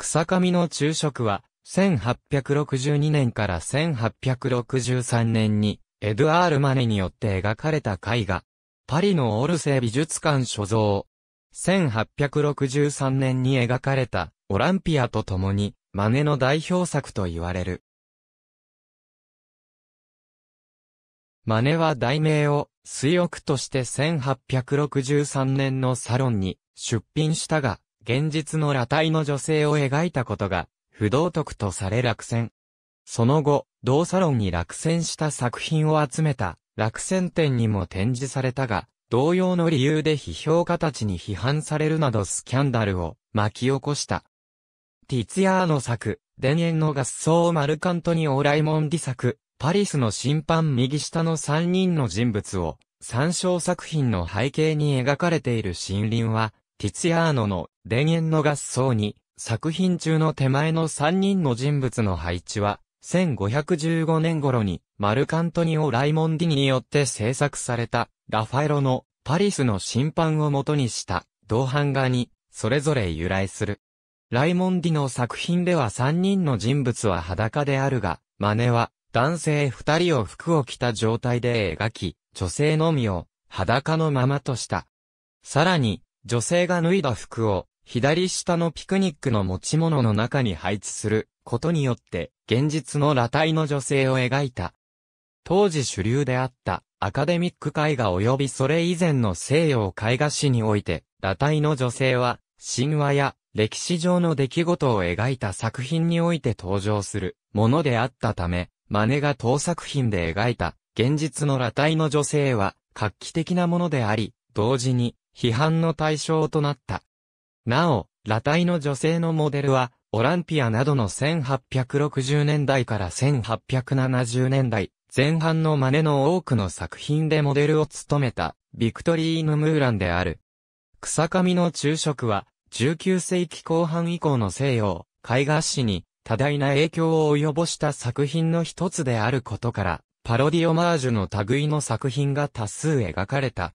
草上の昼食は、1862年から1863年に、エドアール・マネによって描かれた絵画。パリのオルセー美術館所蔵。1863年に描かれた、オランピアと共に、マネの代表作と言われる。マネは題名を、水浴として1863年のサロンに出品したが、現実の裸体の女性を描いたことが、不道徳とされ落選。その後、同サロンに落選した作品を集めた、落選展にも展示されたが、同様の理由で批評家たちに批判されるなどスキャンダルを巻き起こした。ティツヤーの作、田園の合奏マルカントニオーライモンディ作、パリスの審判右下の3人の人物を、参照作品の背景に描かれている森林は、ティツヤーノの田園の合奏に、作品中の手前の三人の人物の配置は、1515年頃に、マルカントニオ・ライモンディによって制作された、ラファエロのパリスの審判を元にした、同版画に、それぞれ由来する。ライモンディの作品では三人の人物は裸であるが、真似は、男性二人を服を着た状態で描き、女性のみを、裸のままとした。さらに、女性が脱いだ服を、左下のピクニックの持ち物の中に配置することによって、現実の裸体の女性を描いた。当時主流であったアカデミック絵画及びそれ以前の西洋絵画史において、裸体の女性は神話や歴史上の出来事を描いた作品において登場するものであったため、真似が当作品で描いた現実の裸体の女性は画期的なものであり、同時に批判の対象となった。なお、裸体の女性のモデルは、オランピアなどの1860年代から1870年代、前半の真似の多くの作品でモデルを務めた、ビクトリーヌ・ムーランである。草上の昼食は、19世紀後半以降の西洋、絵画史に、多大な影響を及ぼした作品の一つであることから、パロディオマージュの類の作品が多数描かれた。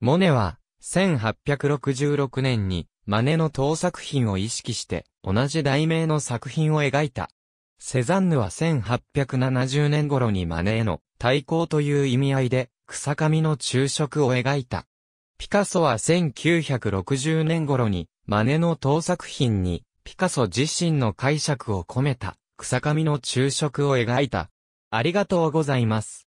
モネは、1866年に、真似の当作品を意識して同じ題名の作品を描いた。セザンヌは1870年頃にマネへの対抗という意味合いで草紙の昼食を描いた。ピカソは1960年頃にマネの当作品にピカソ自身の解釈を込めた草紙の昼食を描いた。ありがとうございます。